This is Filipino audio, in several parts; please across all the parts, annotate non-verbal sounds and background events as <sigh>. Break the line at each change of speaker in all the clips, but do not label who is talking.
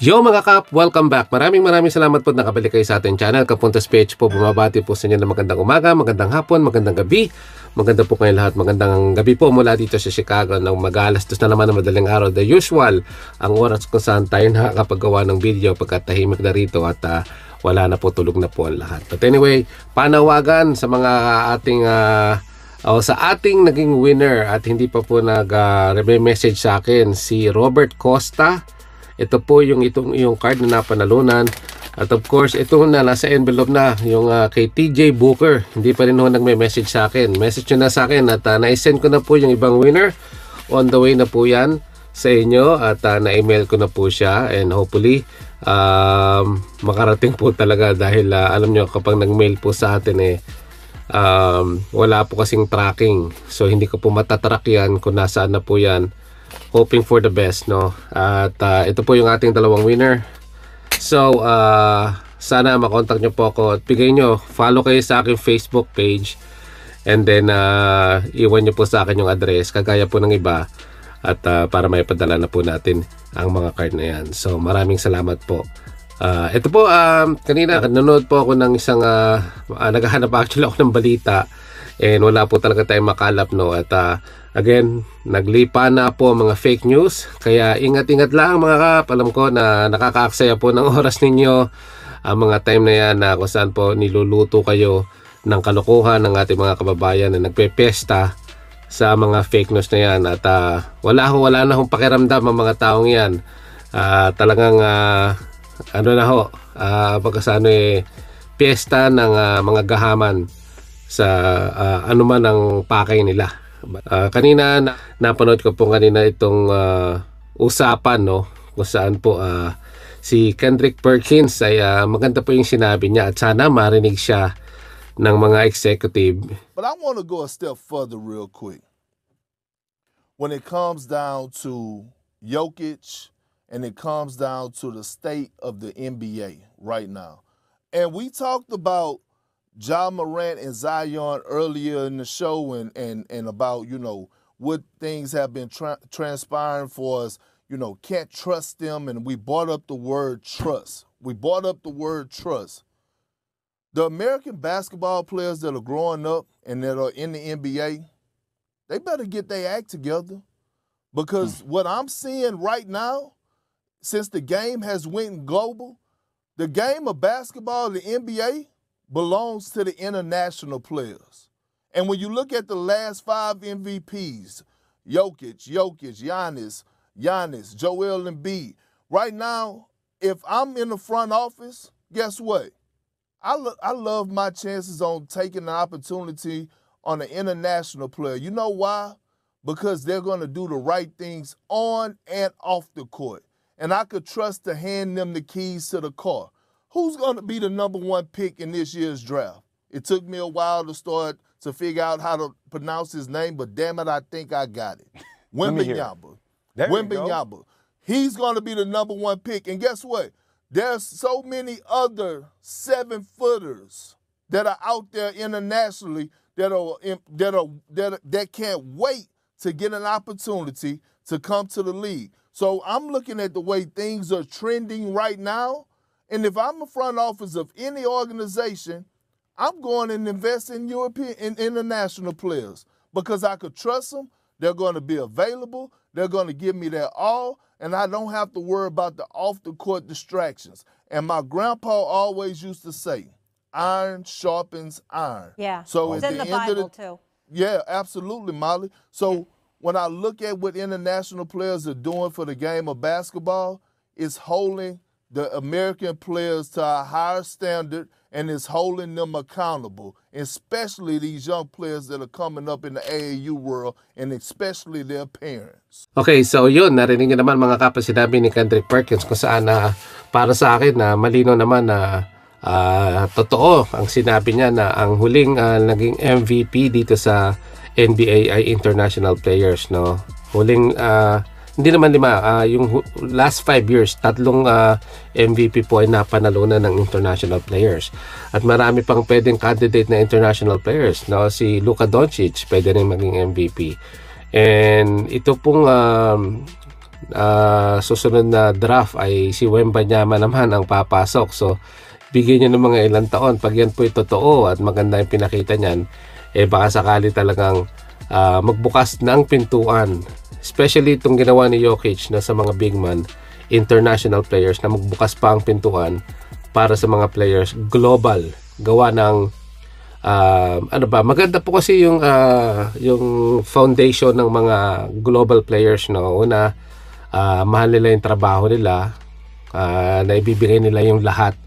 Yo mga kap, welcome back. Maraming maraming salamat po nakabalik kayo sa ating channel. Kapuntas page po, bumabati po sa inyo ng magandang umaga, magandang hapon, magandang gabi. Maganda po kayo lahat. Magandang gabi po mula dito sa Chicago ng magalas. alas na naman ng madaling araw. The usual, ang oras kung saan tayo nakakapagawa ng video pagkatahimik na rito at uh, wala na po, tulog na po ang lahat. But anyway, panawagan sa mga ating... Uh, Oh, sa ating naging winner at hindi pa po nag-message ah, uh, sa akin si Robert Costa ito po yung itong yung card na napanalunan. At of course, ito na nasa envelope na yung uh, kay TJ Booker. Hindi pa rin ho nagme-message sa akin. Message niyo na sa akin at uh, na-send ko na po yung ibang winner. On the way na po 'yan sa inyo at uh, na-email ko na po siya and hopefully um, makarating po talaga dahil uh, alam nyo kapag nag-mail po sa atin eh um, wala po kasing tracking so hindi ko po matatrack yan kung nasaan na po yan hoping for the best no at uh, ito po yung ating dalawang winner so uh, sana makontakt nyo po ako at bigay nyo follow kayo sa aking facebook page and then uh, iwan nyo po sa akin yung address kagaya po ng iba at uh, para maipadala na po natin ang mga card na yan so maraming salamat po Uh, ito po, um, kanina nanonood po ako ng isang, uh, uh, naghahanap actually ako ng balita and wala po talaga tayong makalap no at uh, again naglipa na po mga fake news kaya ingat-ingat lang mga kap alam ko na nakakaaksaya po ng <laughs> oras ninyo ang mga time na yan na uh, kung saan po niluluto kayo ng kalokohan ng ating mga kababayan na nagpepesta sa mga fake news na yan at uh, wala ho wala na hong pakiramdam ang mga taong yan uh, talagang uh, ano na ho uh, pagkasano eh piyesta ng uh, mga gahaman sa uh, ah, anuman ang pakay nila. Uh, kanina na, napanood ko po kanina itong uh, usapan no kung saan po uh, si Kendrick Perkins ay uh, maganda po yung sinabi niya at sana marinig siya ng mga executive.
But I want to go a step further real quick. When it comes down to Jokic and it comes down to the state of the NBA right now. And we talked about John Morant and Zion earlier in the show and, and, and about, you know, what things have been tra- transpiring for us. You know, can't trust them. And we brought up the word trust. We brought up the word trust. The American basketball players that are growing up and that are in the NBA, they better get their act together because hmm. what I'm seeing right now, since the game has went global, the game of basketball, the NBA, belongs to the international players. And when you look at the last five MVPs, Jokic, Jokic, Giannis, Giannis, Joel and B. right now, if I'm in the front office, guess what? I, lo- I love my chances on taking an opportunity on an international player. You know why? Because they're going to do the right things on and off the court. And I could trust to hand them the keys to the car who's going to be the number one pick in this year's draft? It took me a while to start to figure out how to pronounce his name, but damn it, I think I got it. <laughs> Wembenyama. Wembenyama. Go. He's going to be the number one pick. And guess what? There's so many other seven footers that are out there internationally that are that are that that can't wait to get an opportunity to come to the league. So I'm looking at the way things are trending right now. And if I'm a front office of any organization, I'm going and invest in European and in international players because I could trust them. They're going to be available. They're going to give me their all, and I don't have to worry about the off the court distractions. And my grandpa always used to say, "Iron sharpens iron." Yeah. So it's in the, the end Bible of the, too. Yeah, absolutely, Molly. So when I look at what international players are doing for the game of basketball, it's holding the American players to a higher standard and is holding them accountable, especially these young players that are coming up in the AAU world and especially their parents.
Okay, so yun, narinig niyo naman mga kapas sinabi ni Kendrick Perkins kung saan na ah, para sa akin na ah, malino naman na uh, totoo ang sinabi niya na ang huling uh, naging MVP dito sa NBA ay international players no. Huling uh, hindi naman lima, uh, yung last 5 years, tatlong uh, ah, MVP po ay napanalunan ng international players. At marami pang pwedeng candidate na international players. No? Si Luka Doncic, pwede rin maging MVP. And ito pong um, uh, susunod na draft ay si Wembanyama naman ang papasok. So, bigyan niyo ng mga ilang taon. Pag yan po ay totoo at maganda yung pinakita niyan, eh baka sakali talagang uh, magbukas ng pintuan Especially itong ginawa ni Jokic na sa mga big man, international players na magbukas pa ang pintuan para sa mga players global gawa ng uh, ano ba maganda po kasi yung uh, yung foundation ng mga global players no una uh, mahal nila yung trabaho nila uh, ah, na ibibigay nila yung lahat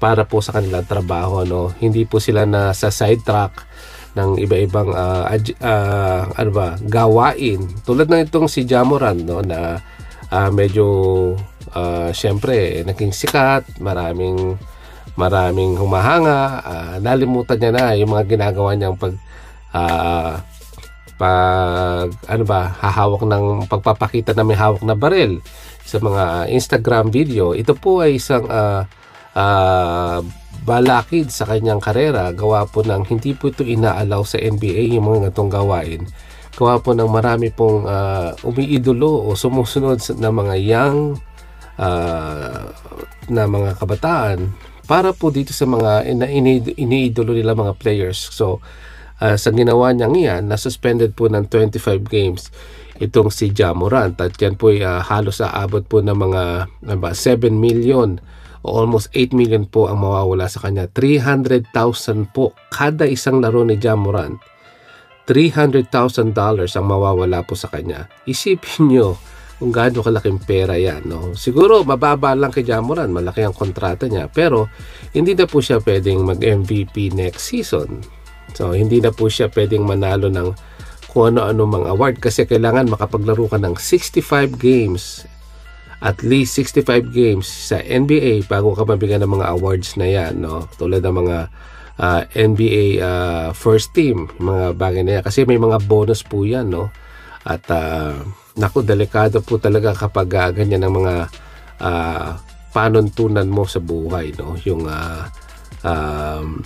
para po sa kanilang trabaho no hindi po sila na sa track ng iba-ibang uh, uh, ano ba, gawain. Tulad ng itong si Jamoran no na uh, medyo uh, syempre naging sikat, maraming maraming humahanga, uh, nalimutan niya na yung mga ginagawa niyang pag uh, pag ano ba hahawak ng pagpapakita na may hawak na baril sa mga Instagram video ito po ay isang uh, uh, balakid sa kanyang karera gawa po ng hindi po ito inaalaw sa NBA yung mga gatong gawain gawa po ng marami pong uh, umiidolo o sumusunod na mga young uh, na mga kabataan para po dito sa mga ina, iniidolo nila mga players so uh, sa ginawa niya iyan na suspended po ng 25 games itong si Jamorant at yan po uh, halos aabot po ng mga 7 ano million o almost 8 million po ang mawawala sa kanya. 300,000 po kada isang laro ni Jamoran. $300,000 dollars ang mawawala po sa kanya. Isipin nyo kung gaano kalaking pera yan. No? Siguro mababa lang kay Jamoran, malaki ang kontrata niya. Pero hindi na po siya pwedeng mag-MVP next season. So hindi na po siya pwedeng manalo ng kung ano-ano mang award kasi kailangan makapaglaro ka ng 65 games at least 65 games sa NBA bago ka mabigyan ng mga awards na yan no tulad ng mga uh, ah, NBA uh, ah, first team mga bagay na yan kasi may mga bonus po yan no at uh, naku delikado po talaga kapag uh, ganyan ang mga uh, panuntunan mo sa buhay no yung uh, um,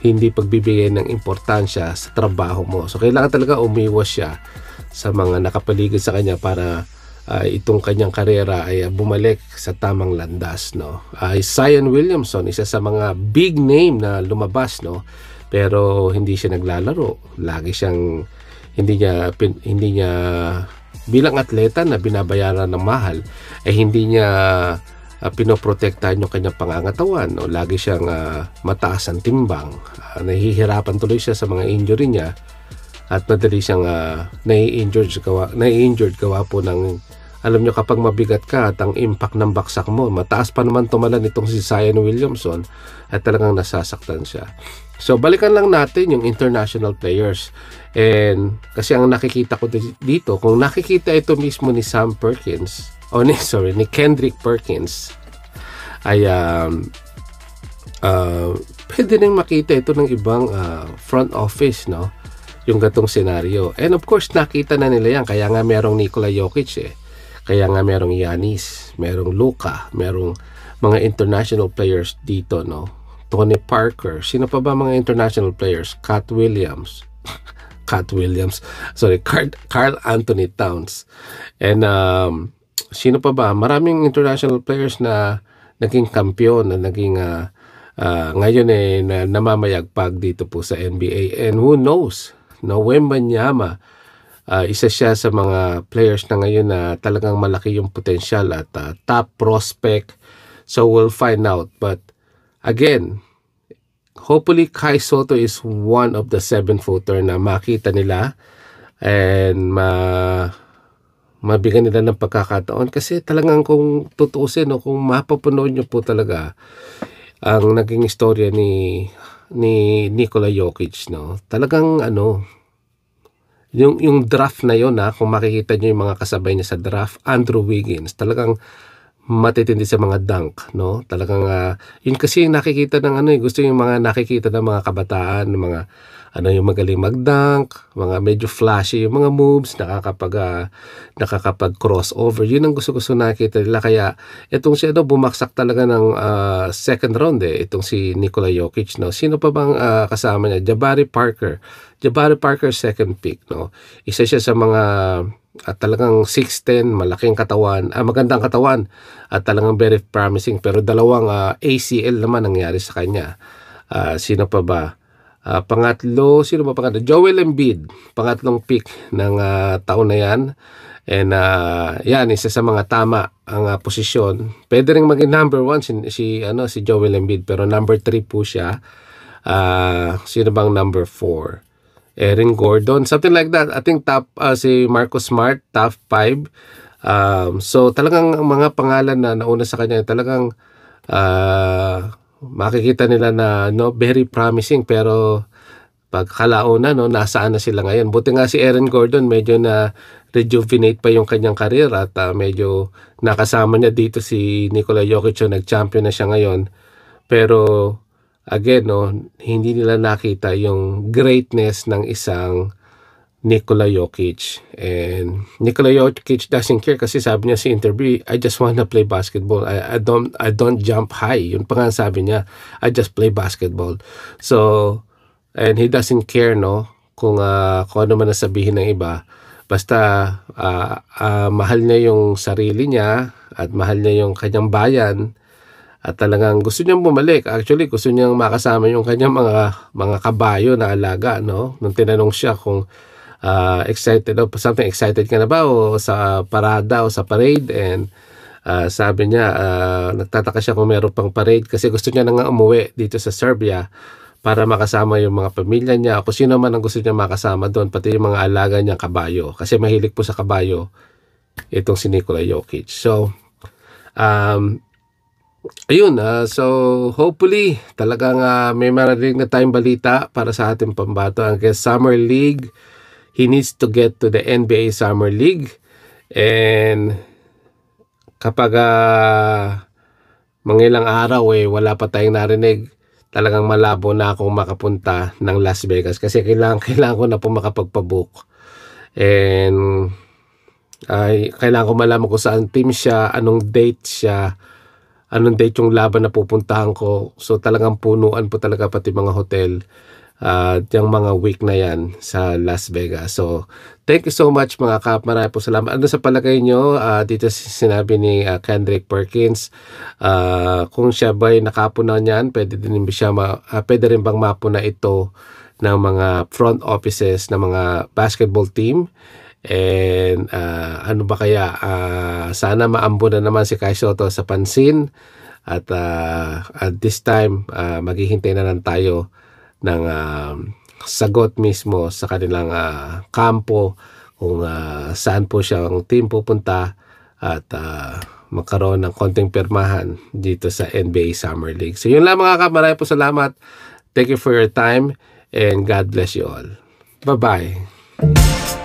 hindi pagbibigay ng importansya sa trabaho mo so kailangan talaga umiwas siya sa mga nakapaligid sa kanya para uh, itong kanyang karera ay ah, bumalik sa tamang landas no. Ay uh, Zion Williamson isa sa mga big name na lumabas no pero hindi siya naglalaro. Lagi siyang hindi niya pin, hindi niya bilang atleta na binabayaran ng mahal ay eh, hindi niya uh, pinoprotektahan yung kanyang pangangatawan. No? Lagi siyang uh, mataas ang timbang. Uh, nahihirapan tuloy siya sa mga injury niya at madali siyang uh, nai-injured gawa, nai-injured gawa po ng alam nyo kapag mabigat ka at ang impact ng baksak mo mataas pa naman tumalan itong si Zion Williamson at talagang nasasaktan siya so balikan lang natin yung international players and kasi ang nakikita ko dito kung nakikita ito mismo ni Sam Perkins oh ni, <laughs> sorry ni Kendrick Perkins ay um, uh, pwede rin makita ito ng ibang uh, front office no yung gatong senaryo. And of course, nakita na nila yan. Kaya nga merong Nikola Jokic eh. Kaya nga merong Yanis, merong Luka, merong mga international players dito, no? Tony Parker. Sino pa ba mga international players? Cat Williams. <laughs> Cat Williams. Sorry, Carl, Anthony Towns. And um, sino pa ba? Maraming international players na naging kampiyon, na naging uh, uh, ngayon eh na, namamayagpag dito po sa NBA. And who knows? na Wembanyama, uh, ah, isa siya sa mga players na ngayon na talagang malaki yung potential at uh, top prospect. So we'll find out. But again, hopefully Kai Soto is one of the seven footer na makita nila and ma mabigyan nila ng pagkakataon kasi talagang kung tutusin no, kung mapapanood nyo po talaga ang naging istorya ni ni Nikola Jokic no talagang ano yung yung draft na yon na kung makikita niyo yung mga kasabay niya sa draft Andrew Wiggins talagang matitindi sa mga dunk no talagang uh, yun kasi nakikita ng ano eh gusto yung mga nakikita ng mga kabataan ng mga ano yung magaling mag-dunk, mga medyo flashy yung mga moves, nakakapag, uh, ah, nakakapag crossover. Yun ang gusto-gusto nakita nila. Kaya itong si ano, bumagsak talaga ng uh, second round eh, itong si Nikola Jokic. No? Sino pa bang uh, kasama niya? Jabari Parker. Jabari Parker second pick. No? Isa siya sa mga at talagang 6'10, malaking katawan, ah, magandang katawan at talagang very promising pero dalawang uh, ACL naman nangyari sa kanya. Uh, sino pa ba? Uh, pangatlo, sino ba pangatlo? Joel Embiid, pangatlong pick ng uh, taon na yan. And uh, yan, isa sa mga tama ang uh, posisyon. Pwede rin maging number one si, si, ano, si Joel Embiid, pero number three po siya. Uh, sino bang number four? Erin Gordon, something like that. I think top uh, si Marcus Smart, top 5. Um, so talagang mga pangalan na nauna sa kanya, talagang uh, makikita nila na no very promising pero pagkalauna no nasaan na sila ngayon buti nga si Aaron Gordon medyo na rejuvenate pa yung kanyang career at uh, medyo nakasama niya dito si Nikola Jokic so nag-champion na siya ngayon pero again no hindi nila nakita yung greatness ng isang Nikola Jokic. And Nikola Jokic doesn't care kasi sabi niya sa si interview, I just want to play basketball. I, I don't I don't jump high. Yun pa nga sabi niya, I just play basketball. So, and he doesn't care, no? Kung, uh, kung ano man sabihin ng iba. Basta uh, uh, mahal niya yung sarili niya at mahal niya yung kanyang bayan at talagang gusto niyang bumalik. Actually, gusto niyang makasama yung kanyang mga mga kabayo na alaga, no? Nung tinanong siya kung uh, excited o something excited ka na ba o sa parada o sa parade and uh, sabi niya uh, nagtataka siya kung meron pang parade kasi gusto niya nang umuwi dito sa Serbia para makasama yung mga pamilya niya o sino man ang gusto niya makasama doon pati yung mga alaga niyang kabayo kasi mahilig po sa kabayo itong si Nikola Jokic so um, ayun uh, so hopefully talagang uh, may marating na time balita para sa ating pambato ang Summer League he needs to get to the NBA Summer League and kapag uh, ah, ilang araw eh wala pa tayong narinig talagang malabo na akong makapunta ng Las Vegas kasi kailangan, <laughs> kailangan ko na po makapagpabook and ay kailangan ko malaman kung saan team siya anong date siya anong date yung laban na pupuntahan ko so talagang punuan po talaga pati mga hotel uh, yung mga week na yan sa Las Vegas. So, thank you so much mga kap. Marami po salamat. Ano sa palagay nyo? Uh, dito sinabi ni uh, Kendrick Perkins, uh, kung siya ba'y nakapuna niyan, pwede, din siya ma, uh, pwede rin bang mapuna ito ng mga front offices ng mga basketball team? And uh, ano ba kaya? Uh, sana maambo na naman si Kai Soto sa pansin. At uh, at this time, uh, maghihintay na lang tayo ng uh, sagot mismo sa kanilang uh, kampo kung uh, saan po siyang team pupunta at uh, magkaroon ng konting permahan dito sa NBA Summer League. So yun lang mga kamaray po salamat. Thank you for your time and God bless you all. Bye-bye.